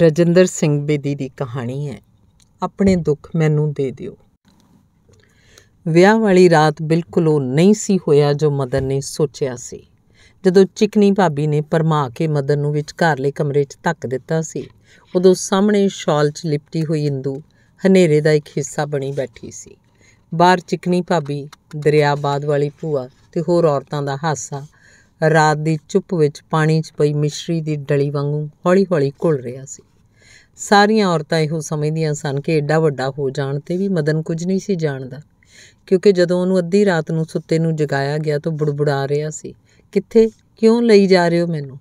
ਰਜਿੰਦਰ ਸਿੰਘ ਬੇਦੀ ਦੀ ਕਹਾਣੀ ਹੈ ਆਪਣੇ ਦੁੱਖ ਮੈਨੂੰ ਦੇ ਦਿਓ ਵਿਆਹ ਵਾਲੀ ਰਾਤ ਬਿਲਕੁਲ ਉਹ ਨਹੀਂ ਸੀ ਹੋਇਆ ਜੋ ਮਦਨ ਨੇ ਸੋਚਿਆ ਸੀ ਜਦੋਂ ਚਿਕਨੀ ਭਾਬੀ ਨੇ ਪਰਮਾ ਕੇ ਮਦਨ ਨੂੰ ਵਿਚਕਾਰਲੇ ਕਮਰੇ 'ਚ ਧੱਕ ਦਿੱਤਾ ਸੀ ਉਦੋਂ ਸਾਹਮਣੇ ਸ਼ਾਲ 'ਚ ਲਿਪਟੀ ਹੋਈ ਇੰਦੂ ਹਨੇਰੇ ਦਾ ਇੱਕ ਹਿੱਸਾ ਬਣੀ ਬੈਠੀ ਸੀ ਬਾਹਰ ਚਿਕਨੀ ਭਾਬੀ ਦਰਿਆਬਾਦ ਵਾਲੀ ਭੂਆ ਤੇ ਹੋਰ ਔਰਤਾਂ ਦਾ ਹਾਸਾ ਰਾਤ ਦੀ ਚੁੱਪ ਵਿੱਚ ਪਾਣੀ 'ਚ ਪਈ ਮਿਸ਼ਰੀ ਦੀ ਡਲੀ ਵਾਂਗੂ ਹੌਲੀ-ਹੌਲੀ ਘੁਲ ਰਿਹਾ ਸੀ ਸਾਰੀਆਂ ਔਰਤਾਂ ਇਹੋ ਸਮਝਦੀਆਂ ਸਨ ਕਿ ਐਡਾ ਵੱਡਾ ਹੋ ਜਾਣ ਤੇ ਵੀ ਮਦਨ ਕੁਝ ਨਹੀਂ ਸੀ ਜਾਣਦਾ ਕਿਉਂਕਿ ਜਦੋਂ ਉਹਨੂੰ ਅੱਧੀ ਰਾਤ ਨੂੰ ਸੁੱਤੇ ਨੂੰ ਜਗਾਇਆ ਗਿਆ ਤਾਂ ਬੁੜਬੁੜਾ ਰਿਹਾ ਸੀ ਕਿੱਥੇ ਕਿਉਂ ਲਈ ਜਾ ਰਹੇ ਹੋ ਮੈਨੂੰ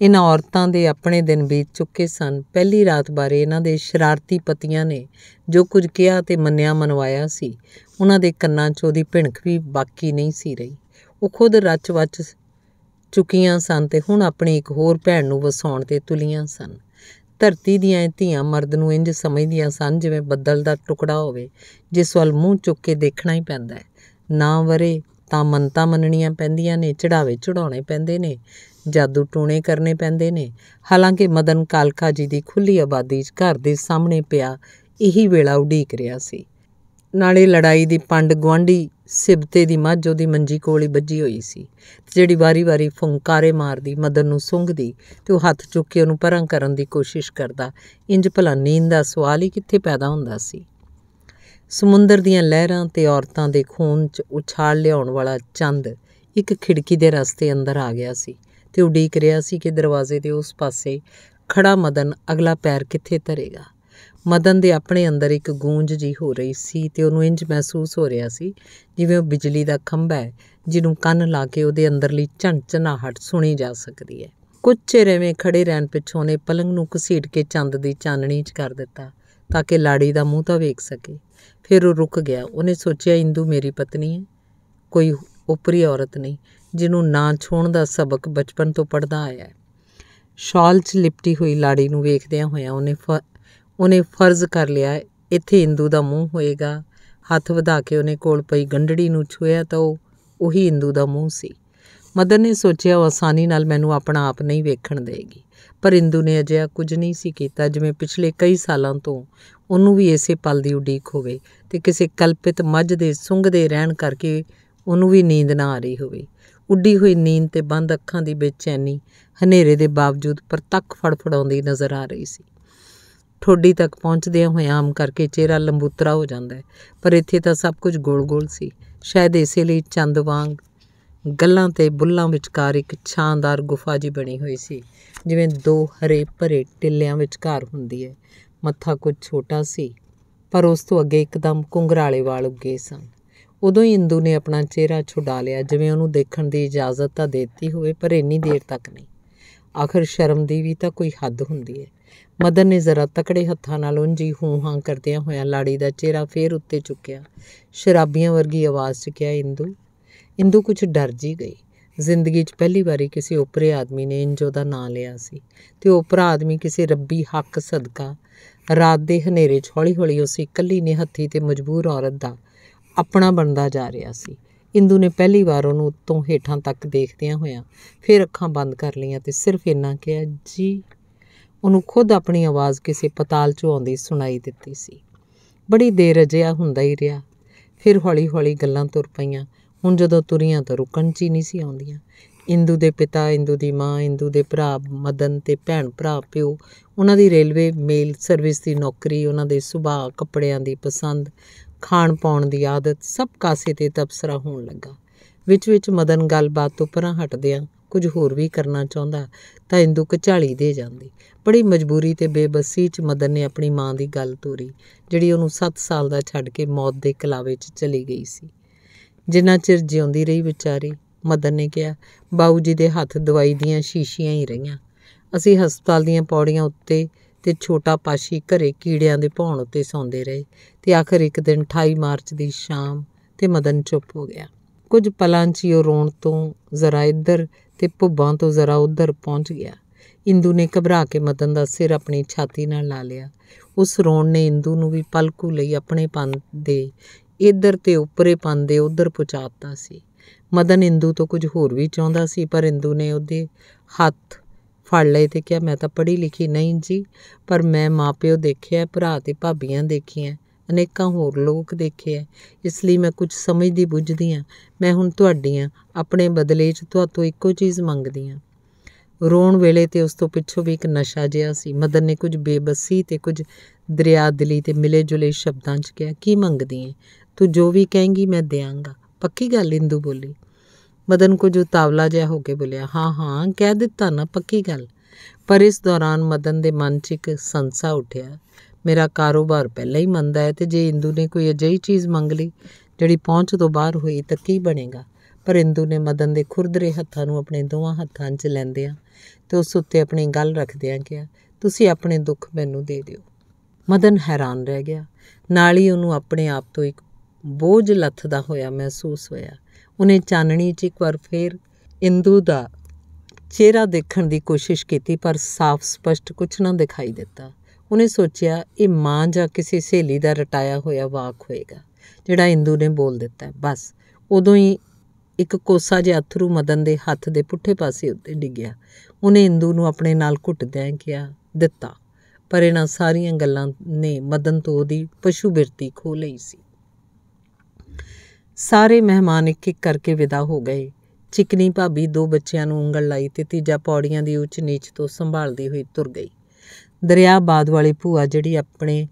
ਇਹਨਾਂ ਔਰਤਾਂ ਦੇ ਆਪਣੇ ਦਿਨ ਬੀਤ ਚੁੱਕੇ ਸਨ ਪਹਿਲੀ ਰਾਤ ਬਾਰੇ ਇਹਨਾਂ ਦੇ ਸ਼ਰਾਰਤੀ ਪਤੀਆਂ ਨੇ ਜੋ ਕੁਝ ਕਿਹਾ ਤੇ ਮੰਨਿਆ ਮਨਵਾਇਆ ਸੀ ਉਹਨਾਂ ਦੇ ਕੰਨਾਂ 'ਚ ਉਹਦੀ ਭਿਣਕ ਵੀ ਬਾਕੀ ਨਹੀਂ ਸੀ ਰਹੀ ਉਹ ਖੁਦ ਰੱਚ-ਵੱਚ ਚੁੱਕੀਆਂ ਸਨ ਤੇ ਹੁਣ ਆਪਣੀ ਇੱਕ ਹੋਰ ਭੈਣ ਨੂੰ ਵਸਾਉਣ ਤੇ ਤੁਲੀਆਂ ਸਨ ਧਰਤੀ ਦੀਆਂ ਇਹ ਧੀਆਂ ਮਰਦ ਨੂੰ ਇੰਜ ਸਮਝਦੀਆਂ ਸਨ ਜਿਵੇਂ ਬੱਦਲ ਦਾ ਟੁਕੜਾ ਹੋਵੇ ਜਿਸ ਵੱਲ ਮੂੰਹ ਚੁੱਕ ਕੇ ਦੇਖਣਾ ਹੀ ਪੈਂਦਾ ਹੈ ਨਾ ਵਰੇ ਤਾਂ ਮੰਤਾ ਮੰਨਣੀਆਂ ਪੈਂਦੀਆਂ ਨੇ ਚੜਾਵੇ ਚੜਾਉਣੇ ਪੈਂਦੇ ਨੇ ਜਾਦੂ ਟੂਣੇ ਕਰਨੇ ਪੈਂਦੇ ਨੇ ਹਾਲਾਂਕਿ ਮਦਨ ਕਾਲਕਾ ਜੀ ਦੀ ਖੁੱਲੀ ਆਬਾਦੀ 'ਚ ਘਰ ਦੇ ਸਾਹਮਣੇ ਪਿਆ ਇਹੀ ਵੇਲਾ ਉਡੀਕ ਰਿਹਾ ਸੀ ਨਾਲੇ ਲੜਾਈ ਦੀ ਪੰਡ ਗਵਾਂਢੀ ਸਿਬਤੇ ਦੀ ਮੱਝ ਉਹਦੀ ਮੰਜੀ ਕੋਲ ਹੀ ਹੋਈ ਸੀ ਤੇ ਜਿਹੜੀ ਵਾਰੀ-ਵਾਰੀ ਫੁੰਕਾਰੇ ਮਾਰਦੀ ਮਦਨ ਨੂੰ ਸੁੰਘਦੀ ਤੇ ਉਹ ਹੱਥ ਚੁੱਕ ਕੇ ਉਹਨੂੰ ਪਰਾਂ ਕਰਨ ਦੀ ਕੋਸ਼ਿਸ਼ ਕਰਦਾ ਇੰਜ ਭਲਾ ਨੀਂਦ ਦਾ ਸਵਾਲ ਹੀ ਕਿੱਥੇ ਪੈਦਾ ਹੁੰਦਾ ਸੀ ਸਮੁੰਦਰ ਦੀਆਂ ਲਹਿਰਾਂ ਤੇ ਔਰਤਾਂ ਦੇ ਖੂਨ 'ਚ ਉਛਾਲ ਲਿਆਉਣ ਵਾਲਾ ਚੰਦ ਇੱਕ ਖਿੜਕੀ ਦੇ ਰਸਤੇ ਅੰਦਰ ਆ ਗਿਆ ਸੀ ਤੇ ਉਡੀਕ ਰਿਹਾ ਸੀ ਕਿ ਦਰਵਾਜ਼ੇ ਦੇ ਉਸ ਪਾਸੇ ਖੜਾ ਮਦਨ ਅਗਲਾ ਪੈਰ ਕਿੱਥੇ ਧਰੇਗਾ ਮਦਨ ਦੇ ਆਪਣੇ ਅੰਦਰ ਇੱਕ ਗੂੰਜ ਜੀ ਹੋ ਰਹੀ ਸੀ ਤੇ ਉਹਨੂੰ ਇੰਜ ਮਹਿਸੂਸ ਹੋ ਰਿਹਾ ਸੀ ਜਿਵੇਂ ਉਹ ਬਿਜਲੀ ਦਾ ਖੰਭਾ ਹੈ ਜਿਹਨੂੰ ਕੰਨ ਲਾ ਕੇ ਉਹਦੇ ਅੰਦਰਲੀ ਝਣਝਣਾਹਟ ਸੁਣੀ ਜਾ ਸਕਦੀ ਹੈ ਕੁਝ ਚਿਰ ਖੜੇ ਰਹਿਣ ਪਿੱਛੋਂ ਨੇ ਪਲੰਗ ਨੂੰ ਘਸੀਟ ਕੇ ਚੰਦ ਦੀ ਚਾਨਣੀ 'ਚ ਕਰ ਦਿੱਤਾ ਤਾਂ ਕਿ ਲਾੜੀ ਦਾ ਮੂੰਹ ਤਾਂ ਵੇਖ ਸਕੇ ਫਿਰ ਉਹ ਰੁਕ ਗਿਆ ਉਹਨੇ ਸੋਚਿਆ ਇੰਦੂ ਮੇਰੀ ਪਤਨੀ ਹੈ ਕੋਈ ਉਪਰੀ ਔਰਤ ਨਹੀਂ ਜਿਹਨੂੰ ਨਾ ਛੋਣ ਦਾ ਸਬਕ ਬਚਪਨ ਤੋਂ ਪੜਦਾ ਆਇਆ ਹੈ ਸ਼ਾਲ 'ਚ ਲਿਪਟੀ ਹੋਈ ਲਾੜੀ ਨੂੰ ਵੇਖਦਿਆਂ ਹੋਇਆਂ ਉਹਨੇ ਉਹਨੇ ਫਰਜ਼ ਕਰ ਲਿਆ ਇੱਥੇ ਹਿੰਦੂ ਦਾ ਮੂੰਹ ਹੋਏਗਾ ਹੱਥ ਵਧਾ ਕੇ ਉਹਨੇ ਕੋਲ ਪਈ ਗੰਡੜੀ ਨੂੰ ਛੂਇਆ ਤਾਂ ਉਹ ਉਹੀ ਹਿੰਦੂ ਦਾ ਮੂੰਹ ਸੀ ਮਦਰ ਨੇ ਸੋਚਿਆ ਉਹ ਆਸਾਨੀ ਨਾਲ ਮੈਨੂੰ ਆਪਣਾ ਆਪ ਨਹੀਂ ਵੇਖਣ ਦੇਗੀ ਪਰ ਹਿੰਦੂ ਨੇ ਅਜਿਹਾ ਕੁਝ ਨਹੀਂ ਸੀ ਕੀਤਾ ਜਿਵੇਂ ਪਿਛਲੇ ਕਈ ਸਾਲਾਂ ਤੋਂ ਉਹਨੂੰ ਵੀ ਇਸੇ ਪਲ ਦੀ ਉਡੀਕ ਹੋਵੇ ਤੇ ਕਿਸੇ ਕਲਪਿਤ ਮੱਝ ਦੇ ਸੁੰਘਦੇ ਰਹਿਣ ਕਰਕੇ ਉਹਨੂੰ ਵੀ ਨੀਂਦ ਨਾ ਆ ਰਹੀ ਹੋਵੇ ਉੱਡੀ ਹੋਈ ਨੀਂਦ ਤੇ ਬੰਦ ਅੱਖਾਂ ਦੀ ਬੇਚੈਨੀ ਹਨੇਰੇ ਦੇ ਬਾਵਜੂਦ ਤੱਕ ਫੜਫੜਾਉਂਦੀ ਨਜ਼ਰ ਆ ਰਹੀ ਸੀ ਠੋਡੀ ਤੱਕ ਪਹੁੰਚਦੇ ਹੋਏ ਆਮ ਕਰਕੇ ਚਿਹਰਾ ਲੰਬੂਤਰਾ ਹੋ ਜਾਂਦਾ ਹੈ ਪਰ ਇੱਥੇ ਤਾਂ ਸਭ ਕੁਝ ਗੋਲ-ਗੋਲ ਸੀ ਸ਼ਾਇਦ ਇਸੇ ਲਈ ਚੰਦ ਵਾਂਗ ਗੱਲਾਂ ਤੇ ਬੁੱਲਾਂ ਵਿਚਕਾਰ ਇੱਕ ਛਾਂਦਾਰ ਗੁਫਾ ਜੀ ਬਣੀ ਹੋਈ ਸੀ ਜਿਵੇਂ ਦੋ ਹਰੇ ਭਰੇ ਟਿੱਲਿਆਂ ਵਿਚਕਾਰ ਹੁੰਦੀ ਹੈ ਮੱਥਾ ਕੁਝ ਛੋਟਾ ਸੀ ਪਰ ਉਸ ਤੋਂ ਅੱਗੇ ਇੱਕਦਮ ਕੁੰਗਰਾਲੇ ਵਾਲ ਉੱਗੇ ਸਨ ਉਦੋਂ ਹੀ ਇੰਦੂ ਨੇ ਆਪਣਾ ਚਿਹਰਾ ਛੁਡਾ ਲਿਆ ਜਿਵੇਂ ਉਹਨੂੰ ਦੇਖਣ ਦੀ ਇਜਾਜ਼ਤ ਤਾਂ ਦਿੱਤੀ ਹੋਵੇ ਪਰ ਇੰਨੀ ਦੇਰ ਤੱਕ ਨਹੀਂ ਆਖਰ ਸ਼ਰਮ ਦੀ ਵੀ ਤਾਂ ਕੋਈ ਹੱਦ ਹੁੰਦੀ ਹੈ ਮਦਰ ਨੇ ਜ਼ਰਾ ਤਕੜੇ ਹੱਥਾਂ ਨਾਲ ਉਂਝੀ ਹੂੰ ਹਾਂ ਕਰਦਿਆਂ ਹੋਇਆਂ ਲਾੜੀ ਦਾ ਚਿਹਰਾ ਫੇਰ ਉੱਤੇ ਚੁੱਕਿਆ ਸ਼ਰਾਬੀਆਂ ਵਰਗੀ ਆਵਾਜ਼ 'ਚ ਕਿਹਾ ਇੰਦੂ ਇੰਦੂ ਕੁਝ ਡਰ ਜੀ ਗਈ ਜ਼ਿੰਦਗੀ 'ਚ ਪਹਿਲੀ ਵਾਰੀ ਕਿਸੇ ਉਪਰੇ ਆਦਮੀ ਨੇ ਇੰਜੋ ਦਾ ਨਾਂ ਲਿਆ ਸੀ ਤੇ ਉਹ ਭਰਾ ਆਦਮੀ ਕਿਸੇ ਰੱਬੀ ਹੱਕ ਸਦਕਾ ਰਾਤ ਦੇ ਹਨੇਰੇ 'ਚ ਹੌਲੀ-ਹੌਲੀ ਉਸ ਇਕੱਲੀ ਨੇ ਹੱਥੀ ਤੇ ਮਜਬੂਰ ਔਰਤ ਦਾ ਆਪਣਾ ਬਣਦਾ ਜਾ ਰਿਹਾ ਸੀ ਇੰਦੂ ਨੇ ਪਹਿਲੀ ਵਾਰ ਉਹਨੂੰ ਉੱਤੋਂ ਹੇਠਾਂ ਤੱਕ ਦੇਖਦਿਆਂ ਹੋਇਆਂ ਫਿਰ ਅੱਖਾਂ ਬੰਦ ਕਰ ਲਈਆਂ ਤੇ ਸਿਰਫ ਇੰਨਾ ਕਿਹਾ ਜੀ ਉਹਨੂੰ ਖੁਦ ਆਪਣੀ ਆਵਾਜ਼ ਕਿਸੇ ਪਤਾਲ 'ਚੋਂ ਆਉਂਦੀ ਸੁਣਾਈ ਦਿੱਤੀ ਸੀ ਬੜੀ ਦੇਰ ਅਜਿਹਾ ਹੁੰਦਾ ਹੀ ਰਿਹਾ ਫਿਰ ਹੌਲੀ-ਹੌਲੀ ਗੱਲਾਂ ਤੁਰ ਪਈਆਂ ਹੁਣ ਜਦੋਂ ਤੁਰੀਆਂ ਤਾਂ ਰੁਕਣ 'ਚ ਹੀ ਨਹੀਂ ਸੀ ਆਉਂਦੀਆਂ ਇੰਦੂ ਦੇ ਪਿਤਾ ਇੰਦੂ ਦੀ ਮਾਂ ਇੰਦੂ ਦੇ ਭਰਾ ਮਦਨ ਤੇ ਭੈਣ ਭਰਾ ਪਿਓ ਉਹਨਾਂ ਦੀ ਰੇਲਵੇ ਮੇਲ ਸਰਵਿਸ ਦੀ ਨੌਕਰੀ ਉਹਨਾਂ ਦੇ ਸੁਭਾਅ ਕੱਪੜਿਆਂ ਦੀ ਪਸੰਦ ਖਾਣ ਪਾਉਣ ਦੀ ਆਦਤ ਸਭ ਕਾਸੇ ਤੇ ਤਬਸਰਾ ਹੋਣ ਲੱਗਾ ਵਿੱਚ ਵਿੱਚ ਮਦਨ ਗੱਲਬਾਤ ਤੋਂ ਪਰਾਂ ਹਟਦਿਆਂ ਕੁਝ ਹੋਰ ਵੀ ਕਰਨਾ ਚਾਹੁੰਦਾ ਤਾਂ ਇੰਦੂ ਕਚਾਲੀ ਦੇ ਜਾਂਦੀ ਬੜੀ ਮਜਬੂਰੀ ਤੇ ਬੇਬਸੀ 'ਚ ਮਦਨ ਨੇ ਆਪਣੀ ਮਾਂ ਦੀ ਗੱਲ ਤੋਰੀ ਜਿਹੜੀ ਉਹਨੂੰ 7 ਸਾਲ ਦਾ ਛੱਡ ਕੇ ਮੌਤ ਦੇ ਕਲਾਵੇ 'ਚ ਚਲੀ ਗਈ ਸੀ ਜਿੰਨਾ ਚਿਰ ਜਿਉਂਦੀ ਰਹੀ ਵਿਚਾਰੀ ਮਦਨ ਨੇ ਕਿਹਾ ਬਾਊ ਜੀ ਦੇ ਹੱਥ ਦਵਾਈ ਦੀਆਂ ਸ਼ੀਸ਼ੀਆਂ ਹੀ ਰਹੀਆਂ ਅਸੀਂ ਹਸਪਤਾਲ ਦੀਆਂ ਪੌੜੀਆਂ ਉੱਤੇ ਤੇ ਛੋਟਾ ਪਾਸ਼ੀ ਘਰੇ ਕੀੜਿਆਂ ਦੇ ਭੌਣ ਉੱਤੇ ਸੌਂਦੇ ਰਹੇ ਤੇ ਆਖਰ ਇੱਕ ਦਿਨ 28 ਮਾਰਚ ਦੀ ਸ਼ਾਮ ਤੇ ਮਦਨ ਚੁੱਪ ਹੋ ਗਿਆ ਕੁਝ ਪਲਾਂ 'ਚ ਉਹ ਰੋਣ ਤੋਂ ਜ਼ਰਾ ਇੱਧਰ ਤੇ ਭੁੱਬਾਂ ਤੋਂ ਜ਼ਰਾ ਉੱਧਰ ਪਹੁੰਚ ਗਿਆ ਇੰਦੂ ਨੇ ਘਬਰਾ ਕੇ ਮਦਨ ਦਾ ਸਿਰ ਆਪਣੀ ਛਾਤੀ ਨਾਲ ਲਾ ਲਿਆ ਉਸ ਰੋਣ ਨੇ ਇੰਦੂ ਨੂੰ ਵੀ ਪਲਕੂ ਲਈ ਆਪਣੇ ਪੰਨ ਦੇ ਇੱਧਰ ਤੇ ਉੱਪਰੇ ਪੰਨ ਦੇ ਉੱਧਰ ਪਹੁੰਚਾਤਾ ਸੀ ਮਦਨ ਇੰਦੂ ਤੋਂ ਕੁਝ ਹੋਰ ਵੀ ਚਾਹੁੰਦਾ ਸੀ ਪਰ ਇੰਦੂ ਨੇ ਉਹਦੇ ਹੱਥ ਫੜ ਲਏ ਤੇ ਕਿਹਾ ਮੈਂ ਤਾਂ ਪੜ੍ਹੀ ਲਿਖੀ ਨਹੀਂ ਜੀ ਪਰ ਮੈਂ ਮਾਪਿਓ ਦੇਖਿਆ ਭਰਾ ਤੇ ਭਾਬੀਆਂ ਦੇਖੀਆਂ ਅਨੇਕਾਂ ਹੋਰ ਲੋਕ ਦੇਖੇ ਐ ਇਸ ਲਈ ਮੈਂ ਕੁਝ ਸਮਝਦੀ ਬੁੱਝਦੀ ਆ ਮੈਂ ਹੁਣ ਤੁਹਾਡੀਆਂ ਆਪਣੇ ਬਦਲੇ 'ਚ ਤੁਹਾਤੋਂ ਇੱਕੋ ਚੀਜ਼ ਮੰਗਦੀ ਆ ਰੋਣ ਵੇਲੇ ਤੇ ਉਸ ਤੋਂ ਪਿੱਛੋਂ ਵੀ ਇੱਕ ਨਸ਼ਾ ਜਿਹਾ ਸੀ ਮਦਨ ਨੇ ਕੁਝ ਬੇਬਸੀ ਤੇ ਕੁਝ ਦਰਿਆਦਲੀ ਤੇ ਮਿਲੇ ਜੁਲੇ ਸ਼ਬਦਾਂ 'ਚ ਕਿਹਾ ਕੀ ਮੰਗਦੀ ਐ ਤੂੰ ਜੋ ਵੀ ਕਹੇਂਗੀ ਮੈਂ ਦੇਵਾਂਗਾ ਪੱਕੀ ਗੱਲ ਇੰਦੂ ਬੋਲੀ ਮਦਨ ਕੁਝ ਉਤਾਵਲਾ ਜਿਹਾ ਹੋ ਕੇ ਬੋਲਿਆ ਹਾਂ ਹਾਂ ਕਹਿ ਦਿੱਤਾ ਨਾ ਪੱਕੀ ਗੱਲ ਪਰ ਇਸ ਦੌਰਾਨ ਮਦਨ ਦੇ ਮਨ 'ਚ ਇੱਕ ਸੰਸਾ ਉੱਠਿਆ ਮੇਰਾ ਕਾਰੋਬਾਰ ਪਹਿਲਾਂ ਹੀ ਮੰਦਾ ਹੈ ਤੇ ਜੇ ਇੰਦੂ ਨੇ ਕੋਈ ਅਜਿਹੀ ਚੀਜ਼ ਮੰਗ ਲਈ ਜਿਹੜੀ ਪਹੁੰਚ ਤੋਂ ਬਾਹਰ ਹੋਈ ਤਾਂ ਕੀ ਬਣੇਗਾ ਪਰ ਇੰਦੂ ਨੇ ਮਦਨ ਦੇ ਖੁਰਦਰੇ ਹੱਥਾਂ ਨੂੰ ਆਪਣੇ ਦੋਵਾਂ ਹੱਥਾਂ 'ਚ ਲੈਂਦੇ ਆ ਤੇ ਉਸ ਉੱਤੇ ਆਪਣੀ ਗੱਲ ਰੱਖਦਿਆਂ ਕਿਹਾ ਤੁਸੀਂ ਆਪਣੇ ਦੁੱਖ ਮੈਨੂੰ ਦੇ ਦਿਓ ਮਦਨ ਹੈਰਾਨ ਰਹਿ ਗਿਆ ਨਾਲ ਹੀ ਉਹਨੂੰ ਆਪਣੇ ਆਪ ਤੋਂ ਇੱਕ ਬੋਝ ਲੱਥਦਾ ਹੋਇਆ ਮਹਿਸੂਸ ਹੋਇਆ ਉਹਨੇ ਚਾਨਣੀ 'ਚ ਇੱਕ ਵਾਰ ਫੇਰ ਇੰਦੂ ਦਾ ਚਿਹਰਾ ਦੇਖਣ ਦੀ ਕੋਸ਼ਿਸ਼ ਕੀਤੀ ਪਰ ਸਾਫ਼ ਸਪਸ਼ਟ ਕੁਝ ਨਾ ਦਿਖਾਈ ਦਿੱਤਾ ਉਹਨੇ ਸੋਚਿਆ ਇਹ ਮਾਂ ਜਾਂ ਕਿਸੇ ਸਹੇਲੀ ਦਾ ਰਟਾਇਆ ਹੋਇਆ ਵਾਕ ਹੋਏਗਾ ਜਿਹੜਾ ਇੰਦੂ ਨੇ ਬੋਲ ਦਿੱਤਾ ਬਸ ਉਦੋਂ ਹੀ ਇੱਕ ਕੋਸਾ ਜਿਹਾ ਅਥਰੂ ਮਦਨ ਦੇ ਹੱਥ ਦੇ ਪੁੱਠੇ ਪਾਸੇ ਉੱਤੇ ਡਿੱਗਿਆ ਉਹਨੇ ਇੰਦੂ ਨੂੰ ਆਪਣੇ ਨਾਲ ਘੁੱਟਦਿਆਂ ਕਿਹਾ ਦਿੱਤਾ ਪਰ ਇਹਨਾਂ ਸਾਰੀਆਂ ਗੱਲਾਂ ਨੇ ਮਦਨ ਤੋਂ ਉਹਦੀ ਪਸ਼ੂ ਬਿਰਤੀ ਖੋ ਲਈ ਸੀ ਸਾਰੇ ਮਹਿਮਾਨ ਇੱਕ ਇੱਕ ਕਰਕੇ ਵਿਦਾ ਹੋ ਗਏ ਚਿਕਨੀ ਭਾਬੀ ਦੋ ਬੱਚਿਆਂ ਨੂੰ ਉਂਗਲ ਲਾਈ ਤੇ ਤੀਜਾ ਪੌੜੀਆਂ ਦੀ ਉੱਚ ਨੀਚ ਤੋਂ ਸੰਭਾਲਦੀ ਹੋਈ ਤੁਰ ਗਈ ਦਰਿਆ ਬਾਦ ਵਾਲੀ ਭੂਆ ਜਿਹੜੀ ਆਪਣੇ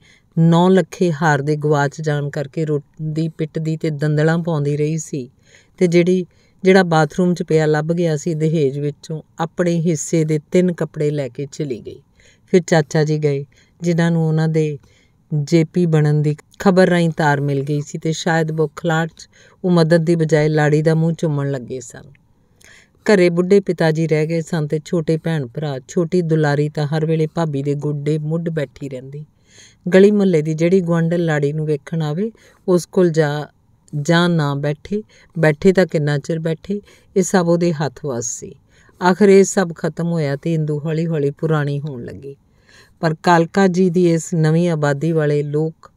9 ਲੱਖੇ ਹਾਰ ਦੇ ਗਵਾਚ ਜਾਣ ਕਰਕੇ ਰੋਟੀ ਪਿੱਟਦੀ ਤੇ ਦੰਦਲਾਂ ਪਾਉਂਦੀ ਰਹੀ ਸੀ ਤੇ ਜਿਹੜੀ ਜਿਹੜਾ ਬਾਥਰੂਮ 'ਚ ਪਿਆ ਲੱਭ ਗਿਆ ਸੀ ਦਹੇਜ ਵਿੱਚੋਂ ਆਪਣੇ ਹਿੱਸੇ ਦੇ ਤਿੰਨ ਕੱਪੜੇ ਲੈ ਕੇ ਚਲੀ ਗਈ ਫਿਰ ਚਾਚਾ ਜੀ ਗਏ ਜਿਨ੍ਹਾਂ ਨੂੰ ਉਹਨਾਂ ਦੇ ਜੇਪੀ ਬਣਨ ਦੀ ਖਬਰ ਰਾਈ ਤਾਰ ਮਿਲ ਗਈ ਸੀ ਤੇ ਸ਼ਾਇਦ ਬੁਖਲਾਟ 'ਚ ਉਹ ਮਦਦ ਦੀ ਬਜਾਏ ਲਾੜੀ ਦਾ ਮੂੰਹ ਚੁੰਮਣ ਲੱਗੇ ਸਨ ਘਰੇ ਬੁੱਢੇ ਪਿਤਾ ਜੀ ਰਹਿ ਗਏ ਸਨ ਤੇ ਛੋਟੇ ਭੈਣ ਭਰਾ ਛੋਟੀ ਦੁਲਾਰੀ ਤਾਂ ਹਰ ਵੇਲੇ ਭਾਬੀ ਦੇ ਗੋਡੇ ਮੁੱਢ ਬੈਠੀ ਰਹਿੰਦੀ ਗਲੀ ਮੁਹੱਲੇ ਦੀ ਜਿਹੜੀ ਗਵੰਡਲ ਲਾੜੀ ਨੂੰ ਵੇਖਣ ਆਵੇ ਉਸ ਕੋਲ ਜਾ ਜਾਂ ਨਾ ਬੈਠੇ ਬੈਠੇ ਤਾਂ ਕਿੰਨਾ ਚਿਰ ਬੈਠੇ ਇਹ ਸਭ ਉਹਦੇ ਹੱਥ ਵਾਸ ਸੀ ਆਖਰ ਇਹ ਸਭ ਖਤਮ ਹੋਇਆ ਤੇ ਇੰਦੂ ਹੌਲੀ-ਹੌਲੀ ਪੁਰਾਣੀ ਹੋਣ ਲੱਗੀ ਪਰ ਕਾਲਕਾ ਜੀ ਦੀ ਇਸ ਨਵੀਂ ਆਬਾਦੀ ਵਾਲੇ ਲੋਕ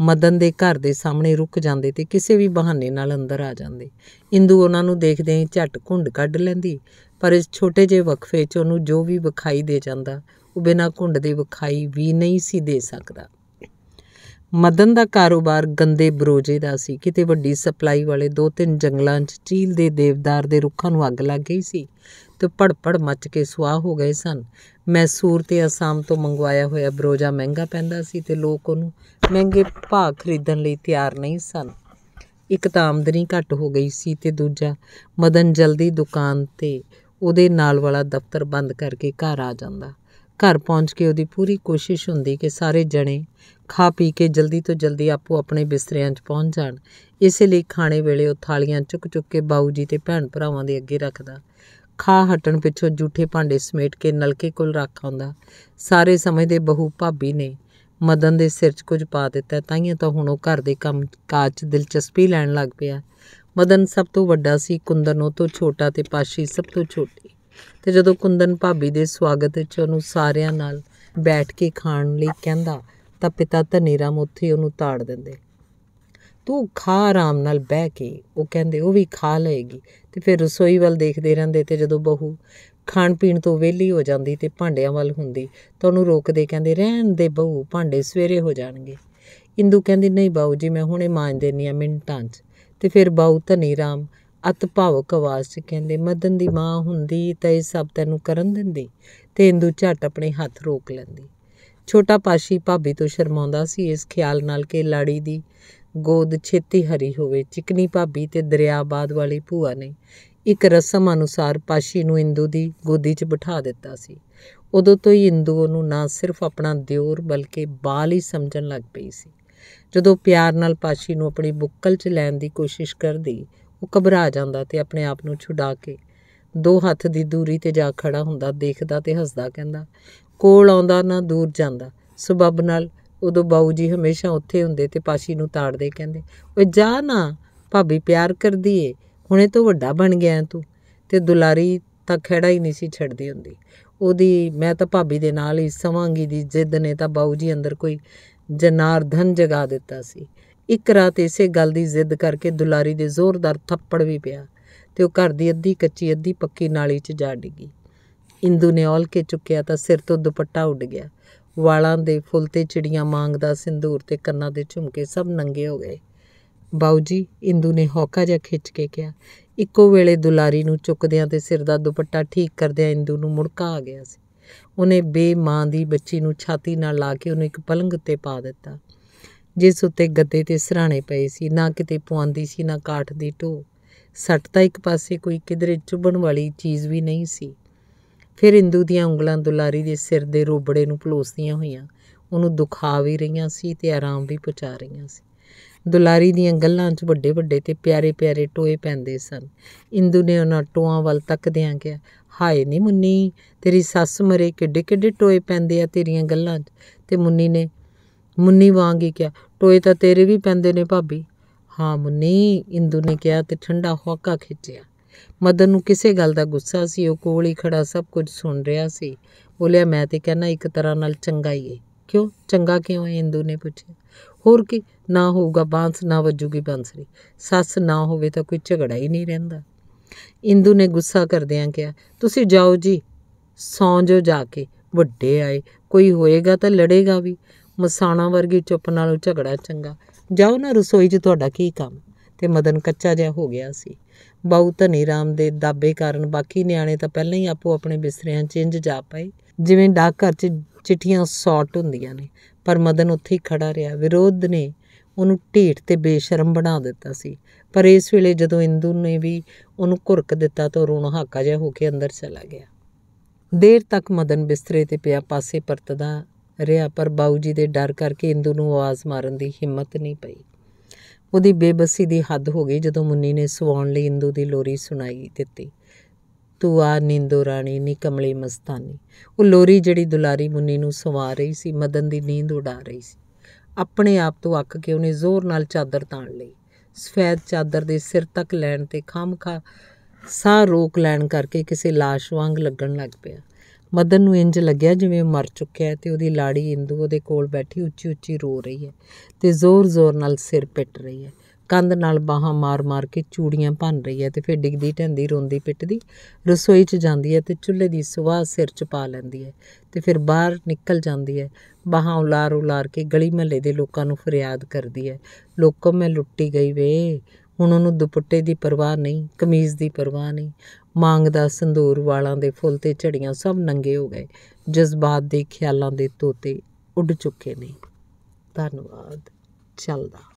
ਮਦਨ ਦੇ ਘਰ ਦੇ ਸਾਹਮਣੇ ਰੁਕ ਜਾਂਦੇ ਤੇ ਕਿਸੇ ਵੀ ਬਹਾਨੇ ਨਾਲ ਅੰਦਰ ਆ ਜਾਂਦੇ ਇੰਦੂ ਉਹਨਾਂ ਨੂੰ ਦੇਖਦੇ ਹੀ ਝਟ ਘੁੰਡ ਕੱਢ ਲੈਂਦੀ ਪਰ ਇਸ ਛੋਟੇ ਜਿਹੇ ਵਕਫੇ 'ਚ ਉਹਨੂੰ ਜੋ ਵੀ ਵਿਖਾਈ ਦੇ ਜਾਂਦਾ ਉਹ ਬਿਨਾਂ ਘੁੰਡ ਦੇ ਵਿਖਾਈ ਵੀ ਨਹੀਂ ਸੀ ਦੇ ਸਕਦਾ ਮਦਨ ਦਾ ਕਾਰੋਬਾਰ ਗੰਦੇ ਬਰੋਜੇ ਦਾ ਸੀ ਕਿਤੇ ਵੱਡੀ ਸਪਲਾਈ ਵਾਲੇ ਦੋ ਤਿੰਨ ਜੰਗਲਾਂ 'ਚ ਚੀਲ ਦੇ ਦੇਵਦਾਰ ਦੇ ਰੁੱਖਾਂ ਨੂੰ ਅੱਗ ਲੱਗ ਗਈ ਸੀ ਤੇ ਪੜਪੜ ਮੱਚ ਕੇ ਸੁਆਹ ਹੋ ਗਏ ਸਨ ਮੈਸੂਰ ਤੇ ਅਸਾਮ ਤੋਂ ਮੰਗਵਾਇਆ ਹੋਇਆ ਬਰੋਜਾ ਮਹਿੰਗਾ ਪੈਂਦਾ ਸੀ ਤੇ ਲੋਕ ਉਹਨੂੰ ਮਹਿੰਗੇ ਭਾਅ ਖਰੀਦਣ ਲਈ ਤਿਆਰ ਨਹੀਂ ਸਨ ਇੱਕ ਤਾਂ ਆਮਦਨੀ ਘੱਟ ਹੋ ਗਈ ਸੀ ਤੇ ਦੂਜਾ ਮਦਨ ਜਲਦੀ ਦੁਕਾਨ ਤੇ ਉਹਦੇ ਨਾਲ ਵਾਲਾ ਦਫ਼ਤਰ ਬੰਦ ਕਰਕੇ ਘਰ ਆ ਜਾਂਦਾ ਘਰ ਪਹੁੰਚ ਕੇ ਉਹਦੀ ਪੂਰੀ ਕੋਸ਼ਿਸ਼ ਹੁੰਦੀ ਕਿ ਸਾਰੇ ਜਣੇ ਖਾ ਪੀ ਕੇ ਜਲਦੀ ਤੋਂ ਜਲਦੀ ਆਪੋ ਆਪਣੇ ਬਿਸਤਰਿਆਂ 'ਚ ਪਹੁੰਚ ਜਾਣ ਇਸੇ ਲਈ ਖਾਣੇ ਵੇਲੇ ਉਹ ਥਾਲੀਆਂ ਚੁੱਕ-ਚੁੱਕ ਕੇ ਬਾਊ ਜੀ ਤੇ ਭੈਣ ਭਰਾਵਾਂ ਦੇ ਅੱਗੇ ਰੱਖਦਾ ਖਾ ਹਟਣ ਪਿੱਛੋਂ ਝੂਠੇ ਭਾਂਡੇ ਸਮੇਟ ਕੇ ਨਲਕੇ ਕੋਲ ਰੱਖ ਆਉਂਦਾ ਸਾਰੇ ਸਮੇਂ ਦੇ ਬਹੂ ਭਾਬੀ ਨੇ ਮਦਨ ਦੇ ਸਿਰ 'ਚ ਕੁਝ ਪਾ ਦਿੱਤਾ ਤਾਂ ਹੀ ਤਾਂ ਹੁਣ ਉਹ ਘਰ ਦੇ ਕੰਮ ਕਾਜ 'ਚ ਦਿਲਚਸਪੀ ਲੈਣ ਲੱਗ ਪਿਆ ਮਦਨ ਸਭ ਤੋਂ ਵੱਡਾ ਸੀ ਕੁੰਦਨ ਉਹ ਤੋਂ ਛੋਟਾ ਤੇ ਪਾਸ਼ੀ ਸਭ ਤੋਂ ਛੋਟੀ ਤੇ ਜਦੋਂ ਕੁੰਦਨ ਭਾਬੀ ਦੇ ਸਵਾਗਤ 'ਚ ਉਹਨੂੰ ਸਾਰਿਆਂ ਨਾਲ ਬੈਠ ਕੇ ਖਾਣ ਲਈ ਕਹਿੰਦਾ ਤਾਂ ਪਿਤਾ ਧਨੀਰਾਮ ਉੱਥੇ ਉਹਨੂੰ ਤਾੜ ਦਿੰਦੇ ਤੂੰ ਖਾ ਆਰਾਮ ਨਾਲ ਬਹਿ ਕੇ ਉਹ ਕਹਿੰਦੇ ਉਹ ਵੀ ਖਾ ਲਏਗੀ ਤੇ ਫਿਰ ਰਸੋਈ ਵੱਲ ਦੇਖਦੇ ਰਹਿੰਦੇ ਤੇ ਜਦੋਂ ਬਹੂ ਖਾਣ ਪੀਣ ਤੋਂ ਵਿਹਲੀ ਹੋ ਜਾਂਦੀ ਤੇ ਭਾਂਡਿਆਂ ਵੱਲ ਹੁੰਦੀ ਤਾਂ ਉਹਨੂੰ ਰੋਕਦੇ ਕਹਿੰਦੇ ਰਹਿਣ ਦੇ ਬਹੂ ਭਾਂਡੇ ਸਵੇਰੇ ਹੋ ਜਾਣਗੇ ਇੰਦੂ ਕਹਿੰਦੀ ਨਹੀਂ ਬਾਊ ਜੀ ਮੈਂ ਹੁਣੇ ਮਾਂਜ ਦੇਣੀ ਆ ਮਿੰਟਾਂ 'ਚ ਤੇ ਫਿਰ ਬਾਊ ਧਨੀ ਰਾਮ ਅਤ ਭਾਵਕ ਆਵਾਜ਼ 'ਚ ਕਹਿੰਦੇ ਮਦਨ ਦੀ ਮਾਂ ਹੁੰਦੀ ਤਾਂ ਇਹ ਸਭ ਤੈਨੂੰ ਕਰਨ ਦਿੰਦੀ ਤੇ ਇੰਦੂ ਝਟ ਆਪਣੇ ਹੱਥ ਰੋਕ ਲੈਂਦੀ ਛੋਟਾ ਪਾਸ਼ੀ ਭਾਬੀ ਤੋਂ ਸ਼ਰਮਾਉਂਦਾ ਸੀ ਇਸ ਖਿਆਲ ਨਾਲ ਕਿ ਲਾੜੀ ਦੀ ਗੋਦ ਛੇਤੀ ਹਰੀ ਹੋਵੇ ਚਿਕਨੀ ਭਾਬੀ ਤੇ ਦਰਿਆਬਾਦ ਵਾਲੀ ਭੂਆ ਨੇ ਇੱਕ ਰਸਮ ਅਨੁਸਾਰ ਪਾਸ਼ੀ ਨੂੰ ਇੰਦੂ ਦੀ ਗੋਦੀ 'ਚ ਬਿਠਾ ਦਿੱਤਾ ਸੀ ਉਦੋਂ ਤੋਂ ਹੀ ਇੰਦੂ ਉਹਨੂੰ ਨਾ ਸਿਰਫ ਆਪਣਾ ਦਿਓਰ ਬਲਕਿ ਬਾਲ ਹੀ ਸਮਝਣ ਲੱਗ ਪਈ ਸੀ ਜਦੋਂ ਪਿਆਰ ਨਾਲ ਪਾਸ਼ੀ ਨੂੰ ਆਪਣੀ ਬੁੱਕਲ 'ਚ ਲੈਣ ਦੀ ਕੋਸ਼ਿਸ਼ ਕਰਦੀ ਉਹ ਘਬਰਾ ਜਾਂਦਾ ਤੇ ਆਪਣੇ ਆਪ ਨੂੰ ਛੁਡਾ ਕੇ ਦੋ ਹੱਥ ਦੀ ਦੂਰੀ ਤੇ ਜਾ ਖੜਾ ਹੁੰਦਾ ਦੇਖਦਾ ਤੇ ਹੱਸਦਾ ਕਹਿੰਦਾ ਕੋਲ ਆਉਂਦਾ ਨਾ ਦੂਰ ਜਾਂਦਾ ਸਬਬ ਨਾਲ ਉਦੋਂ ਬਾਊ ਜੀ ਹਮੇਸ਼ਾ ਉੱਥੇ ਹੁੰਦੇ ਤੇ ਪਾਸ਼ੀ ਨੂੰ ਤਾੜਦੇ ਕਹਿੰਦੇ ਓਏ ਜਾ ਨਾ ਭਾਬੀ ਪਿਆਰ ਕਰਦੀ ਏ ਹੁਣੇ ਤੋਂ ਵੱਡਾ ਬਣ ਗਿਆ ਤੂੰ ਤੇ ਦੁਲਾਰੀ ਤਾਂ ਖੜਾ ਹੀ ਨਹੀਂ ਸੀ ਛੱਡਦੀ ਹੁੰਦੀ ਉਹਦੀ ਮੈਂ ਤਾਂ ਭਾਬੀ ਦੇ ਨਾਲ ਹੀ ਸਵਾਂਗੀ ਦੀ ਜਿੱਦ ਨੇ ਤਾਂ ਬਾਊ ਜੀ ਅੰਦਰ ਕੋਈ ਜਨਾਰਧਨ ਜਗਾ ਦਿੱਤਾ ਸੀ ਇੱਕ ਰਾਤ ਇਸੇ ਗੱਲ ਦੀ ਜ਼ਿੱਦ ਕਰਕੇ ਦੁਲਾਰੀ ਦੇ ਜ਼ੋਰਦਾਰ ਥੱਪੜ ਵੀ ਪਿਆ ਤੇ ਉਹ ਘਰ ਦੀ ਅੱਧੀ ਕੱਚੀ ਅੱਧੀ ਪੱਕੀ ਨਾਲੀ 'ਚ ਜਾ ਡਿੱਗੀ ਇੰਦੂ ਨੇ ਔਲ ਕੇ ਚੁੱਕਿਆ ਤਾਂ ਸਿਰ ਤੋਂ ਦੁਪੱਟਾ ਉੱਡ ਗਿਆ ਵਾਲਾਂ ਦੇ ਫੁੱਲ ਤੇ ਚਿੜੀਆਂ ਮਾਂਗ ਦਾ ਸਿੰਦੂਰ ਤੇ ਕੰਨਾਂ ਦੇ ਝੁਮਕੇ ਸਭ ਨੰਗੇ ਹੋ ਗਏ ਬਾਊ ਜੀ ਇੰਦੂ ਨੇ ਹੌਕਾ ਜਿਹਾ ਖਿੱਚ ਕੇ ਕਿਹਾ ਇੱਕੋ ਵੇਲੇ ਦੁਲਾਰੀ ਨੂੰ ਚੁੱਕਦਿਆਂ ਤੇ ਸਿਰ ਦਾ ਦੁਪੱਟਾ ਠੀਕ ਕਰਦਿਆਂ ਇੰਦੂ ਨੂੰ ਮੁੜਕਾ ਆ ਗਿਆ ਸੀ ਉਹਨੇ ਬੇਮਾਂ ਦੀ ਬੱਚੀ ਨੂੰ ਛਾਤੀ ਨਾਲ ਲਾ ਕੇ ਉਹਨੂੰ ਇੱਕ ਪਲੰਘ ਉੱਤੇ ਪਾ ਦਿੱਤਾ ਜਿਸ ਉੱਤੇ ਗੱਦੇ ਤੇ ਸਰਾਣੇ ਪਏ ਸੀ ਨਾ ਕਿਤੇ ਪੁਆਂਦੀ ਸੀ ਨਾ ਕਾਠ ਦੀ ਢੋ ਸੱਟ ਤਾਂ ਇੱਕ ਪਾਸੇ ਕੋਈ ਕਿਧਰੇ ਚੁੱਭਣ ਵਾਲੀ ਚੀਜ਼ ਵੀ ਨਹੀਂ ਸੀ ਫਿਰ ਇੰਦੂ ਦੀਆਂ ਉਂਗਲਾਂ ਦੁਲਾਰੀ ਦੇ ਸਿਰ ਦੇ ਰੋਬੜੇ ਨੂੰ ਭਲੋਸਦੀਆਂ ਹੋਈਆਂ ਉਹਨੂੰ ਦੁਖਾ ਵੀ ਰਹੀਆਂ ਸੀ ਤੇ ਆਰਾਮ ਵੀ ਪਹੁੰਚਾ ਰਹੀਆਂ ਸੀ ਦੁਲਾਰੀ ਦੀਆਂ ਗੱਲਾਂ 'ਚ ਵੱਡੇ ਵੱਡੇ ਤੇ ਪਿਆਰੇ ਪਿਆਰੇ ਟੋਏ ਪੈਂਦੇ ਸਨ ਇੰਦੂ ਨੇ ਉਹਨਾਂ ਟੋਆਂ ਵੱਲ ਤੱਕਦਿਆਂ ਕਿਹਾ ਹਾਏ ਨਹੀਂ ਮੁੰਨੀ ਤੇਰੀ ਸੱਸ ਮਰੇ ਕਿੱਡੇ ਕਿੱਡੇ ਟੋਏ ਪੈਂਦੇ ਆ ਤੇਰੀਆਂ ਗੱਲਾਂ 'ਚ ਤੇ ਮੁੰਨੀ ਨੇ ਮੁੰਨੀ ਵਾਂਗ ਹੀ ਕਿਹਾ ਟੋਏ ਤਾਂ ਤੇਰੇ ਵੀ ਪੈਂਦੇ ਨੇ ਭਾਬੀ ਹਾਂ ਮੁੰਨੀ ਇੰਦੂ ਨੇ ਕਿਹਾ ਤੇ ਠੰਡਾ ਹੌਕਾ ਖਿੱਚਿਆ ਮਦਨ ਨੂੰ ਕਿਸੇ ਗੱਲ ਦਾ ਗੁੱਸਾ ਸੀ ਉਹ ਕੋਲ ਹੀ ਖੜਾ ਸਭ ਕੁਝ ਸੁਣ ਰਿਹਾ ਸੀ ਬੋਲਿਆ ਮੈਂ ਤੇ ਕਹਿਣਾ ਇੱਕ ਤਰ੍ਹਾਂ ਨਾਲ ਚੰਗਾ ਹੀ ਏ ਕਿਉਂ ਚੰਗਾ ਕਿਉਂ ਹੈ ਇੰਦੂ ਨੇ ਪੁੱਛਿਆ ਹੋਰ ਕੀ ਨਾ ਹੋਊਗਾ ਬਾਂਸ ਨਾ ਵੱਜੂਗੀ ਬਾਂਸਰੀ ਸੱਸ ਨਾ ਹੋਵੇ ਤਾਂ ਕੋਈ ਝਗੜਾ ਹੀ ਨਹੀਂ ਰਹਿੰਦਾ ਇੰਦੂ ਨੇ ਗੁੱਸਾ ਕਰਦਿਆਂ ਕਿਹਾ ਤੁਸੀਂ ਜਾਓ ਜੀ ਸੌਂ ਜੋ ਜਾ ਕੇ ਵੱਡੇ ਆਏ ਕੋਈ ਹੋਏਗਾ ਤਾਂ ਲੜੇਗਾ ਵੀ ਮਸਾਣਾ ਵਰਗੀ ਚੁੱਪ ਨਾਲੋਂ ਝਗੜਾ ਚੰਗਾ ਜਾਓ ਨਾ ਰਸੋਈ 'ਚ ਤੁਹਾਡਾ ਕੀ ਕੰਮ ਤੇ ਮਦਨ ਕੱਚਾ ਜਿਹਾ ਹੋ ਗਿਆ ਸੀ ਬਾਉ ਧਨੀ ਰਾਮ ਦੇ ਦਾਬੇ ਕਾਰਨ ਬਾਕੀ ਨਿਆਣੇ ਤਾਂ ਪਹਿਲਾਂ ਹੀ ਆਪੋ ਆਪਣੇ ਬਿਸਤਰਿਆਂ 'ਚ ਇੰਜ ਜਾ ਪਏ ਜਿਵੇਂ ਡਾਕ ਘਰ 'ਚ ਚਿੱਠੀਆਂ ਸੌਟ ਹੁੰਦੀਆਂ ਨੇ ਪਰ ਮਦਨ ਉੱਥੇ ਹੀ ਖੜਾ ਰਿਹਾ ਵਿਰੋਧ ਨੇ ਉਹਨੂੰ ਢੀਟ ਤੇ ਬੇਸ਼ਰਮ ਬਣਾ ਦਿੱਤਾ ਸੀ ਪਰ ਇਸ ਵੇਲੇ ਜਦੋਂ ਇੰਦੂ ਨੇ ਵੀ ਉਹਨੂੰ ਘੁਰਕ ਦਿੱਤਾ ਤਾਂ ਰੋਣ ਹਾਕਾ ਜਿਹਾ ਹੋ ਕੇ ਅੰਦਰ ਚਲਾ ਗਿਆ ਦੇਰ ਤੱਕ ਮਦਨ ਬਿਸਤਰੇ ਤੇ ਪਿਆ ਪਾਸੇ ਪਰਤਦਾ ਰਿਹਾ ਪਰ ਬਾਊ ਜੀ ਦੇ ਡਰ ਕਰਕੇ ਇੰਦੂ ਨੂੰ ਆਵਾਜ਼ ਮਾਰਨ ਦੀ ਹਿੰਮਤ ਨਹੀਂ ਪਈ ਉਹਦੀ ਬੇਬਸੀ ਦੀ ਹੱਦ ਹੋ ਗਈ ਜਦੋਂ ਮੁੰਨੀ ਨੇ ਸਵਾਉਣ ਲਈ ਇੰਦੂ ਦੀ ਲੋਰੀ ਸੁਣਾਈ ਦਿੱਤੀ ਤੂੰ ਆ ਨਿੰਦੋ ਰਾਣੀ ਨੀ ਕਮਲੀ ਮਸਤਾਨੀ ਉਹ ਲੋਰੀ ਜਿਹੜੀ ਦੁਲਾਰੀ ਮੁੰਨੀ ਨੂੰ ਸਵਾ ਰਹੀ ਸੀ ਮਦਨ ਦੀ ਨੀਂਦ ਉਡਾ ਰਹੀ ਸੀ ਆਪਣੇ ਆਪ ਤੋਂ ਅੱਕ ਕੇ ਉਹਨੇ ਜ਼ੋਰ ਨਾਲ ਚਾਦਰ ਤਾਣ ਲਈ ਸਫੈਦ ਚਾਦਰ ਦੇ ਸਿਰ ਤੱਕ ਲੈਣ ਤੇ ਖਾਮਖਾ ਸਾਹ ਰੋਕ ਲੈਣ ਕਰਕੇ ਕਿਸੇ লাশ ਵਾਂਗ ਲੱਗਣ ਲੱਗ ਪਿਆ ਮਦਨ ਨੂੰ ਇੰਜ ਲੱਗਿਆ ਜਿਵੇਂ ਮਰ ਚੁੱਕਿਆ ਹੈ ਤੇ ਉਹਦੀ ਲਾੜੀ ਇੰਦੂ ਉਹਦੇ ਕੋਲ ਬੈਠੀ ਉੱਚੀ-ਉੱਚੀ ਰੋ ਰਹੀ ਹੈ ਤੇ ਜ਼ੋਰ-ਜ਼ੋਰ ਨਾਲ ਸਿਰ ਪਿੱਟ ਰਹੀ ਹੈ ਕੰਧ ਨਾਲ ਬਾਹਾਂ ਮਾਰ-ਮਾਰ ਕੇ ਚੂੜੀਆਂ ਭੰਨ ਰਹੀ ਹੈ ਤੇ ਫਿਰ ਡਿੱਗਦੀ ਢੰਦੀ ਰੋਂਦੀ ਪਿੱਟਦੀ ਰਸੋਈ 'ਚ ਜਾਂਦੀ ਹੈ ਤੇ ਚੁੱਲ੍ਹੇ ਦੀ ਸੁਆਹ ਸਿਰ 'ਚ ਪਾ ਲੈਂਦੀ ਹੈ ਤੇ ਫਿਰ ਬਾਹਰ ਨਿਕਲ ਜਾਂਦੀ ਹੈ ਬਾਹਾਂ ਉਲਾਰ-ਉਲਾਰ ਕੇ ਗਲੀ ਮਹੱਲੇ ਦੇ ਲੋਕਾਂ ਨੂੰ ਫਰਿਆਦ ਕਰਦੀ ਹੈ ਲੋਕੋ ਮੈਂ ਲੁੱਟੀ ਗਈ ਵੇ ਹੁਣ ਉਹਨੂੰ ਦੁਪੱਟੇ ਦੀ ਪਰਵਾਹ ਨਹੀਂ ਕਮੀਜ਼ ਦੀ ਪਰਵਾਹ ਨਹੀਂ ਦਾ ਸੰਦੂਰ ਵਾਲਾਂ ਦੇ ਫੁੱਲ ਤੇ ਝੜੀਆਂ ਸਭ ਨੰਗੇ ਹੋ ਗਏ ਜਜ਼ਬਾਤ ਦੇ ਖਿਆਲਾਂ ਦੇ ਤੋਤੇ ਉੱਡ ਚੁੱਕੇ ਨੇ ਧੰਨਵਾਦ ਚੱਲਦਾ